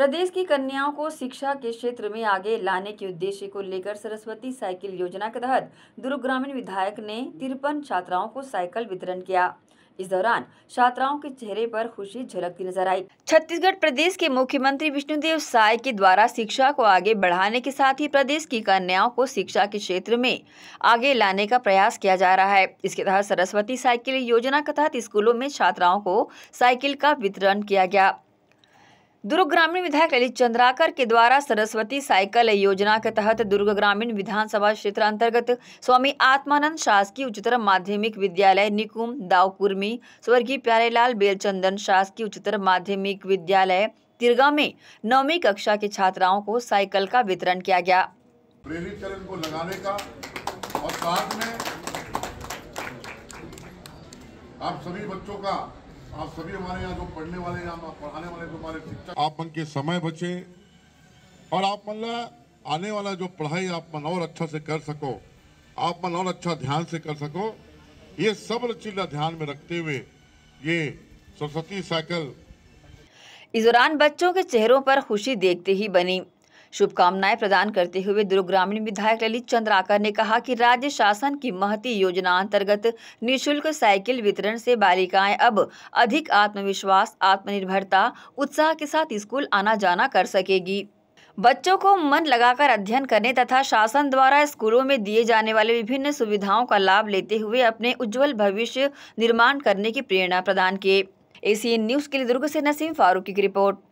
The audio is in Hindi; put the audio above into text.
प्रदेश की कन्याओं को शिक्षा के क्षेत्र में आगे लाने के उद्देश्य को लेकर सरस्वती साइकिल योजना के तहत दुर्ग ग्रामीण विधायक ने तिरपन छात्राओं को साइकिल वितरण किया इस दौरान छात्राओं के चेहरे पर खुशी झलकती नजर आई छत्तीसगढ़ प्रदेश के मुख्यमंत्री विष्णुदेव साय के द्वारा शिक्षा को आगे बढ़ाने के साथ ही प्रदेश की कन्याओं को शिक्षा के क्षेत्र में आगे लाने का प्रयास किया जा रहा है इसके तहत सरस्वती साइकिल योजना के तहत स्कूलों में छात्राओं को साइकिल का वितरण किया गया दुर्ग ग्रामीण विधायक ललित चंद्राकर के द्वारा सरस्वती साइकिल योजना के तहत दुर्ग ग्रामीण विधानसभा क्षेत्र अंतर्गत स्वामी आत्मानंद शासकीय उच्चतर माध्यमिक विद्यालय निकुम दाऊपुर में स्वर्गीय प्यारेलाल बेलचंदन शासकीय उच्चतर माध्यमिक विद्यालय तिरगा में नौवीं कक्षा के छात्राओं को साइकिल का वितरण किया गया प्रेरित चरण को लगाने का और साथ में आप सभी बच्चों का आप सभी हमारे यहाँ जो पढ़ने वाले यहाँ पढ़ाने वाले जो हमारे शिक्षक आप मन के समय बचे और आप मतलब आने वाला जो पढ़ाई आप मन और अच्छा से कर सको आप मन और अच्छा ध्यान से कर सको ये सब लचीला ध्यान में रखते हुए ये सरस्वती साइकिल इस दौरान बच्चों के चेहरों पर खुशी देखते ही बनी शुभकामनाएं प्रदान करते हुए दुर्ग ग्रामीण विधायक ललित चंद्राकर ने कहा कि राज्य शासन की महती योजना अंतर्गत निःशुल्क साइकिल वितरण से बालिकाएं अब अधिक आत्मविश्वास आत्मनिर्भरता उत्साह के साथ स्कूल आना जाना कर सकेगी बच्चों को मन लगाकर अध्ययन करने तथा शासन द्वारा स्कूलों में दिए जाने वाले विभिन्न सुविधाओं का लाभ लेते हुए अपने उज्जवल भविष्य निर्माण करने की प्रेरणा प्रदान किए एसीएन न्यूज के लिए दुर्ग से नसीम फारूकी की रिपोर्ट